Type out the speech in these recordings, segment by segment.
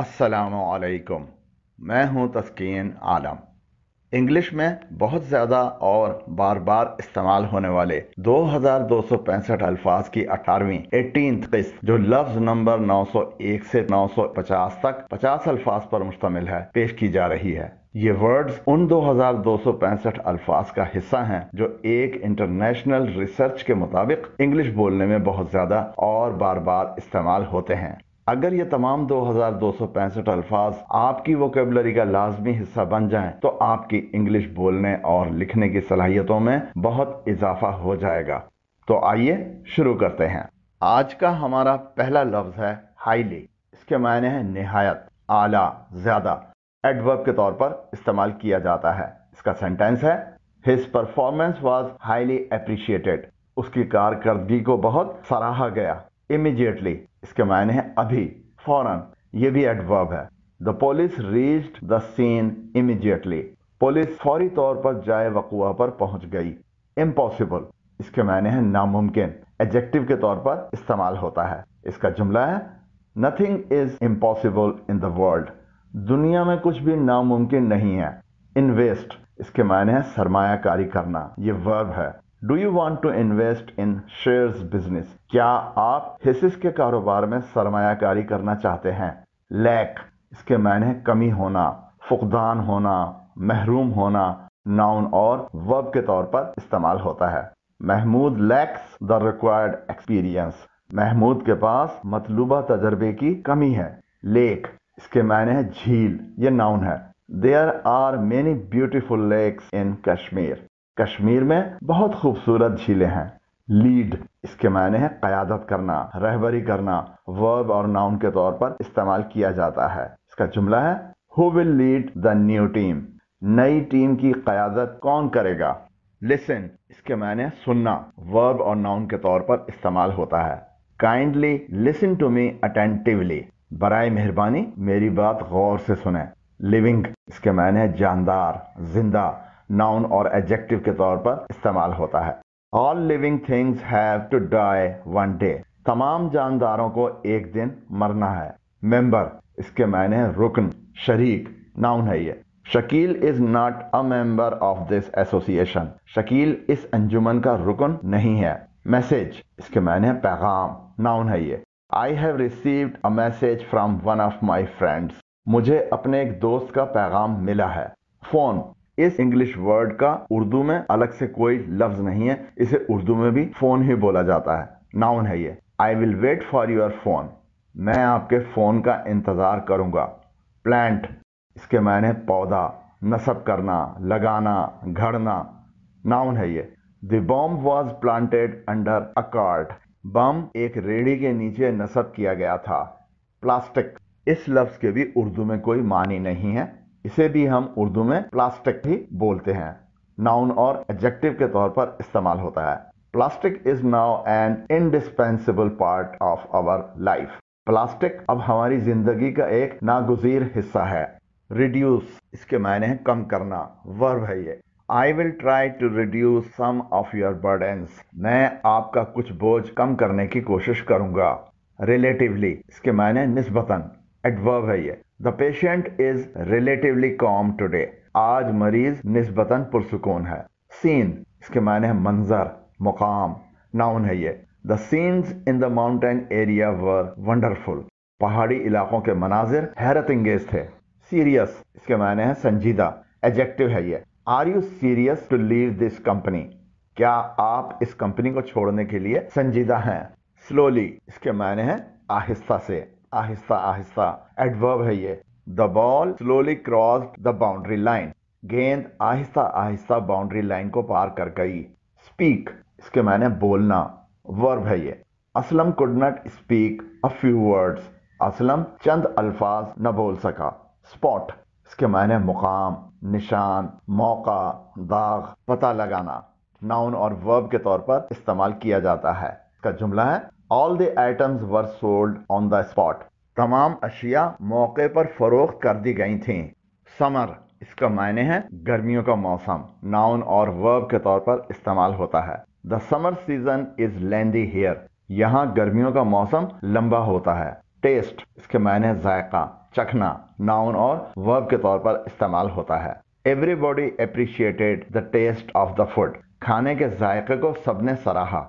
असलकुम मैं हूं तस्कीन आलम इंग्लिश में बहुत ज़्यादा और बार बार इस्तेमाल होने वाले 2265 अल्फाज की 18वीं एटीन किस्त जो लफ्ज नंबर 901 से 950 तक 50 अल्फाज पर मुश्तमिल है पेश की जा रही है ये वर्ड्स उन 2265 अल्फाज का हिस्सा हैं जो एक इंटरनेशनल रिसर्च के मुताबिक इंग्लिश बोलने में बहुत ज़्यादा और बार बार इस्तेमाल होते हैं अगर ये तमाम दो हज़ार दो सौ पैंसठ अल्फाज आपकी वोकेबलरी का लाजमी हिस्सा बन जाए तो आपकी इंग्लिश बोलने और लिखने की सलाहियतों में बहुत इजाफा हो जाएगा तो आइए शुरू करते हैं आज का हमारा पहला लफ्ज़ है हाईली इसके मायने हैं नहायत आला ज़्यादा एडवर्ब के तौर पर इस्तेमाल किया जाता है इसका सेंटेंस है his performance was highly appreciated उसकी कारकर्दगी को बहुत सराहा गया इमीजिएटली इसके मायने हैं अभी फौरन ये भी एडवर्ब है the police reached the scene immediately police फौरी तौर पर जाए वकुआ पर पहुंच गई इम्पॉसिबल इसके मायने हैं नामुमकिन एडजेक्टिव के तौर पर इस्तेमाल होता है इसका जुमला है nothing is impossible in the world दुनिया में कुछ भी नामुमकिन नहीं है इन्वेस्ट इसके मायने हैं सरमायाकारी करना ये वर्ब है do you want to invest in share business क्या आप हिसिस के कारोबार में सरमायाकारी करना चाहते हैं लैक इसके मायने कमी होना फुकदान होना महरूम होना नाउन और वर्ब के तौर पर इस्तेमाल होता है Mahmood lacks the required experience Mahmood के पास मतलूबा तजर्बे की कमी है लेक इसके मायने है झील ये नाउन है there are many beautiful lakes in Kashmir Kashmir में बहुत खूबसूरत झीलें हैं लीड इसके मायने हैं क़्यादत करना रहबरी करना वर्ब और नाउन के तौर पर इस्तेमाल किया जाता है इसका जुमला है who will lead the new team नई टीम की क़्यादत कौन करेगा लिसन इसके मायने सुनना वर्ब और नाउन के तौर पर इस्तेमाल होता है kindly listen to me attentively बर मेहरबानी मेरी बात गौर से सुने लिविंग इसके मायने जानदार जिंदा नाउन और एडजेक्टिव के तौर पर इस्तेमाल होता है all living things have to die one day तमाम जानदारों को एक दिन मरना है मेंबर इसके मायने रुकन शरीक नाउन है ये Shakeel is not a member of this association Shakeel इस अंजुमन का रुकन नहीं है मैसेज इसके मायने पैगाम नाउन है ये I have received a message from one of my friends मुझे अपने एक दोस्त का पैगाम मिला है फोन इस इंग्लिश वर्ड का उर्दू में अलग से कोई लफ्ज नहीं है इसे उर्दू में भी फोन ही बोला जाता है नाउन है ये I will wait for your phone मैं आपके फोन का इंतजार करूंगा प्लांट इसके मायने पौधा नसब करना लगाना घड़ना नाउन है ये the bomb was planted under a cart bomb एक रेड़ी के नीचे नसब किया गया था प्लास्टिक इस लफ्ज के भी उर्दू में कोई मानी नहीं है इसे भी हम उर्दू में प्लास्टिक भी बोलते हैं नाउन और एडजेक्टिव के तौर पर इस्तेमाल होता है plastic is now an indispensable part of our life plastic अब हमारी जिंदगी का एक नागुजीर हिस्सा है रिड्यूस इसके मायने हैं कम करना वर्ब है ये I will try to reduce some of your burden मैं आपका कुछ बोझ कम करने की कोशिश करूंगा रिलेटिवली इसके मायने निस्बतन एडवर्ब है ये the patient is relatively calm today आज मरीज निस्बतन पुरसकून है सीन इसके मायने मंजर मुकाम नाउन है ये the scenes in the mountain area were wonderful पहाड़ी इलाकों के मनाजिर हैरत अंगेज थे सीरियस इसके मायने हैं संजीदा एजेक्टिव है ये are you serious to leave this company क्या आप इस कंपनी को छोड़ने के लिए संजीदा हैं स्लोली इसके मायने हैं आहिस्ता से आहिस्ता आहिस्ता एडवर्ब है ये the ball slowly cross the boundary line गेंद आहिस्ता आहिस्ता बाउंड्री लाइन को पार कर गई स्पीक इसके मायने बोलना वर्ब है ये Aslam could not speak a few words Aslam चंद अल्फाज न बोल सका स्पॉट इसके मायने मुकाम निशान मौका दाग पता लगाना नाउन और वर्ब के तौर पर इस्तेमाल किया जाता है इसका जुमला है all the items were sold on the spot तमाम अशिया मौके पर फरोख्त कर दी गई थी समर इसका मायने है गर्मियों का मौसम नाउन और वर्ब के तौर पर इस्तेमाल होता है the summer season is lengthy here यहाँ गर्मियों का मौसम लंबा होता है टेस्ट इसके मायने जायका चखना नाउन और वर्ब के तौर पर इस्तेमाल होता है everybody appreciated the taste of the food खाने के जायके को सबने सराहा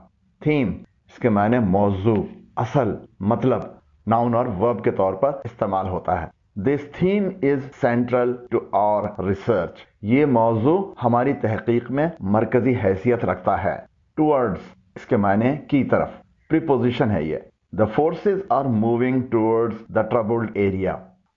थीम इसके मायने मौजू असल मतलब नाउन और वर्ब के तौर पर इस्तेमाल होता है this theme is central to our research ये मौजू हमारी तहकीक में मरकजी हैसियत रखता है टूवर्ड्स इसके मायने की तरफ प्रीपोजिशन है ये the forces are moving towards the troubled area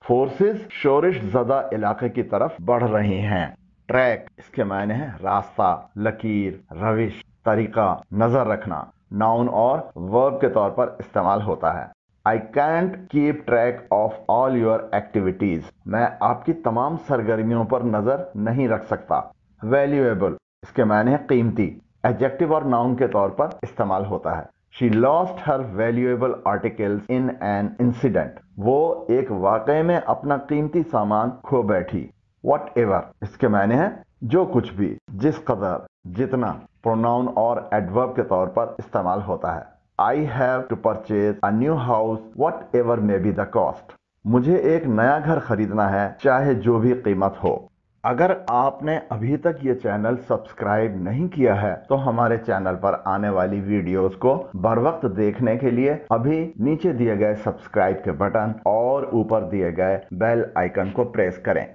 forces शोरिश जदा इलाके की तरफ बढ़ रही हैं ट्रैक इसके मायने हैं रास्ता लकीर रविश तरीका नजर रखना नाउन और वर्ब के तौर पर इस्तेमाल होता है I can't keep track of all your activities मैं आपकी तमाम सरगर्मियों पर नजर नहीं रख सकता वैल्यूएबल इसके मायने कीमती एडजेक्टिव और नाउन के तौर पर इस्तेमाल होता है she lost her valuable articles in an incident वो एक वाकई में अपना कीमती सामान खो बैठी वट एवर इसके मायने हैं जो कुछ भी जिस कदर जितना प्रोनाउन और एडवर्ब के तौर पर इस्तेमाल होता है I have to purchase a new house whatever may be be cost. मुझे एक नया घर खरीदना है चाहे जो भी कीमत हो अगर आपने अभी तक ये चैनल सब्सक्राइब नहीं किया है तो हमारे चैनल पर आने वाली वीडियोस को बर वक्त देखने के लिए अभी नीचे दिए गए सब्सक्राइब के बटन और ऊपर दिए गए बेल आइकन को प्रेस करें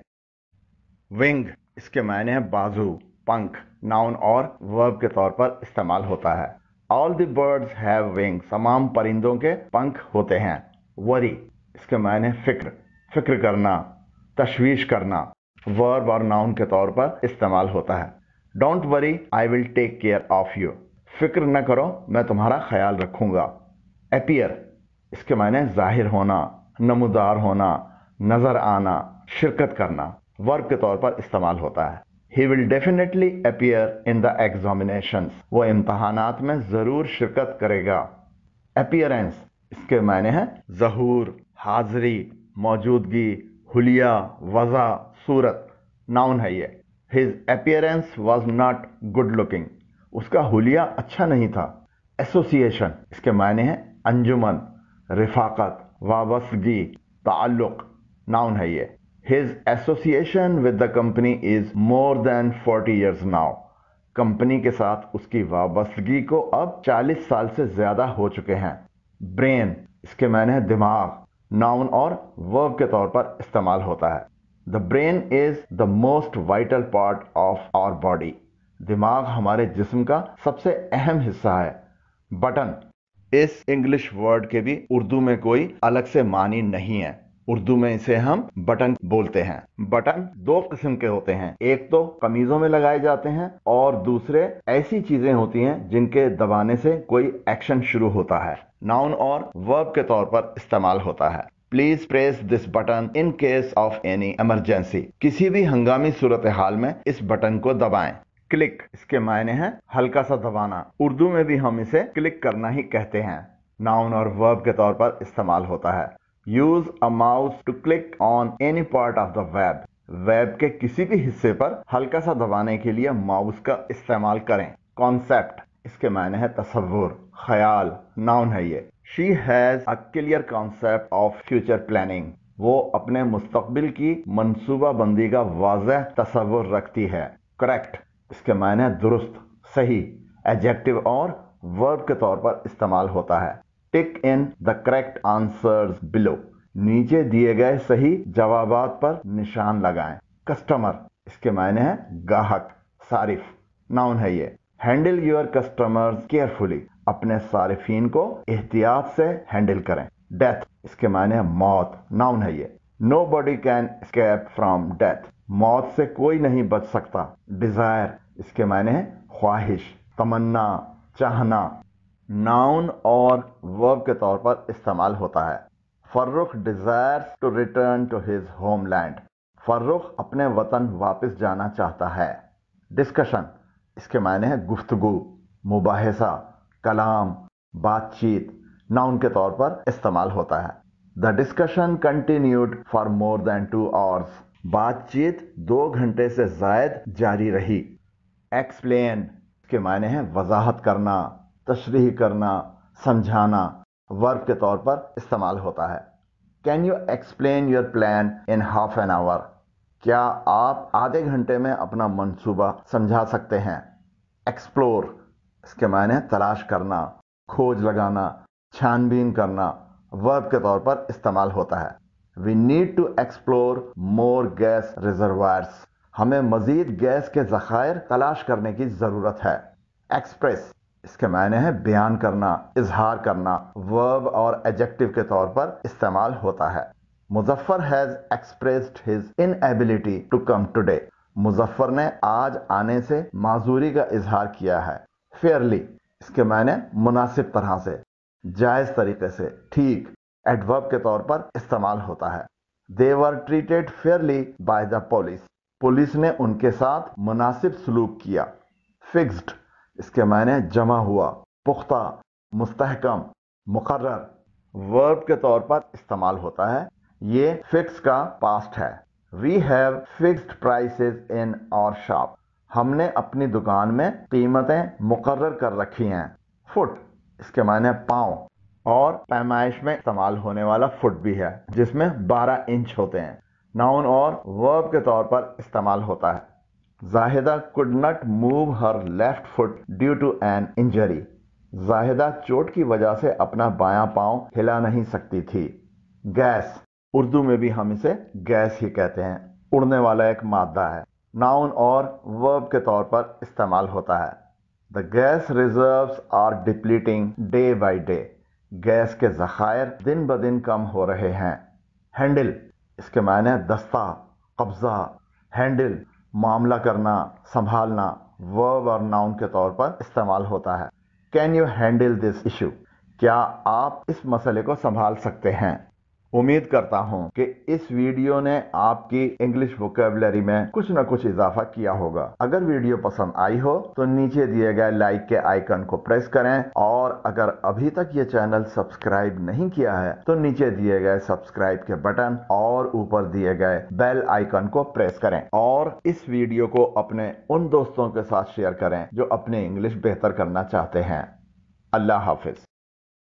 विंग इसके मायने हैं बाजू पंख नाउन और वर्ब के तौर पर इस्तेमाल होता है all the birds have wings तमाम परिंदों के पंख होते हैं वरी इसके मायने फिक्र फिक्र करना तशवीश करना वर्ब और नाउन के तौर पर इस्तेमाल होता है don't worry I will take care of you फिक्र न करो मैं तुम्हारा ख्याल रखूंगा अपियर इसके मायने जाहिर होना नमोदार होना नजर आना शिरकत करना वर्ब के तौर पर इस्तेमाल होता है he will definitely appear in the examination वो इम्तहानात में ज़रूर शिरकत करेगा अपियरेंस इसके मायने हैं जहूर हाजिरी मौजूदगी हुलिया वज़ा सूरत नाउन है ये his appearance was not good looking उसका हुलिया अच्छा नहीं था एसोसिएशन इसके मायने हैं अंजुमन रिफाकत वाबसगी ताल्लुक नाउन है ये His association with the company is more than 40 years now. Company के साथ उसकी वाबस्तगी को अब 40 साल से ज़्यादा हो चुके हैं ब्रेन इसके मायने है दिमाग नाउन और वर्ब के तौर पर इस्तेमाल होता है the brain is the most vital part of our body दिमाग हमारे जिस्म का सबसे अहम हिस्सा है बटन इस इंग्लिश वर्ड के भी उर्दू में कोई अलग से मानी नहीं है उर्दू में इसे हम बटन बोलते हैं बटन दो किस्म के होते हैं एक तो कमीजों में लगाए जाते हैं और दूसरे ऐसी चीजें होती हैं जिनके दबाने से कोई एक्शन शुरू होता है नाउन और वर्ब के तौर पर इस्तेमाल होता है please press this button in case of any emergency किसी भी हंगामी सूरत हाल में इस बटन को दबाएं क्लिक इसके मायने हैं हल्का सा दबाना उर्दू में भी हम इसे क्लिक करना ही कहते हैं नाउन और वर्ब के तौर पर इस्तेमाल होता है use a mouse to click on any part of the web web के किसी भी हिस्से पर हल्का सा दबाने के लिए माउस का इस्तेमाल करें कॉन्सेप्ट इसके मायने है तस्वुर ख्याल नाउन है ये she has a clear concept of future planning वो अपने मुस्तबिल की मनसूबाबंदी का वाज तस्वुर रखती है करेक्ट इसके मायने दुरुस्त सही एडजेक्टिव और वर्ब के तौर पर इस्तेमाल होता है tick in the correct answers below नीचे दिए गए सही जवाब पर निशान लगाएं कस्टमर इसके मायने हैं ग्राहक सारिफ नाउन है ये हैंडल योर कस्टमर्स केयरफुली अपने सारिफिन को एहतियात से हैंडल करें डेथ इसके मायने हैं मौत नाउन है ये nobody can escape from death मौत से कोई नहीं बच सकता डिजायर इसके मायने हैं ख्वाहिश तमन्ना चाहना नाउन और वर्ब के तौर पर इस्तेमाल होता है Farrukh desires to return to his homeland Farrukh अपने वतन वापस जाना चाहता है डिस्कशन इसके मायने हैं गुफ्तगु मुबाहसा कलाम बातचीत नाउन के तौर पर इस्तेमाल होता है the discussion continued for more than two hours बातचीत दो घंटे से जायद जारी रही एक्सप्लेन के मायने हैं वजाहत करना तशरी करना समझाना वर्ब के तौर पर इस्तेमाल होता है can you explain your plan in half an hour क्या आप आधे घंटे में अपना मंसूबा समझा सकते हैं एक्सप्लोर इसके मायने तलाश करना खोज लगाना छानबीन करना वर्ब के तौर पर इस्तेमाल होता है we need to explore more gas reservoirs हमें मजीद गैस के जखायर तलाश करने की ज़रूरत है एक्सप्रेस इसके मायने हैं बयान करना इजहार करना वर्ब और एडजेक्टिव के तौर पर इस्तेमाल होता है Muzaffar has expressed his inability to come today Muzaffar ने आज आने से माजूरी का इजहार किया है फेयरली इसके मायने मुनासिब तरह से जायज तरीके से ठीक एडवर्ब के तौर पर इस्तेमाल होता है they were treated fairly by the police police ने उनके साथ मुनासिब सलूक किया फिक्स्ड इसके मायने जमा हुआ पुख्ता मुस्तहकम मुकर वर्ब के तौर पर इस्तेमाल होता है ये फिक्स का पास्ट है we have fixed prices in our shop हमने अपनी दुकान में कीमतें मुकर कर रखी हैं फुट इसके मायने पाँव और पैमाइश में इस्तेमाल होने वाला फुट भी है जिसमें 12 इंच होते हैं नाउन और वर्ब के तौर पर इस्तेमाल होता है Zahida could not move her left foot due to an injury. Zahida चोट की वजह से अपना बायां पांव हिला नहीं सकती थी गैस उर्दू में भी हम इसे गैस ही कहते हैं उड़ने वाला एक मादा है नाउन और वर्ब के तौर पर इस्तेमाल होता है the gas reserve are depleting day by day gas के जखायर दिन ब दिन कम हो रहे हैं हैंडल इसके मायने दस्ता कब्जा हैंडल मामला करना संभालना वर्ब और नाउन के तौर पर इस्तेमाल होता है can you handle this issue क्या आप इस मसले को संभाल सकते हैं उम्मीद करता हूं कि इस वीडियो ने आपकी इंग्लिश वोकेबलरी में कुछ न कुछ इजाफा किया होगा अगर वीडियो पसंद आई हो तो नीचे दिए गए लाइक के आइकन को प्रेस करें और अगर अभी तक ये चैनल सब्सक्राइब नहीं किया है तो नीचे दिए गए सब्सक्राइब के बटन और ऊपर दिए गए बेल आइकन को प्रेस करें और इस वीडियो को अपने उन दोस्तों के साथ शेयर करें जो अपने इंग्लिश बेहतर करना चाहते हैं अल्लाह हाफिज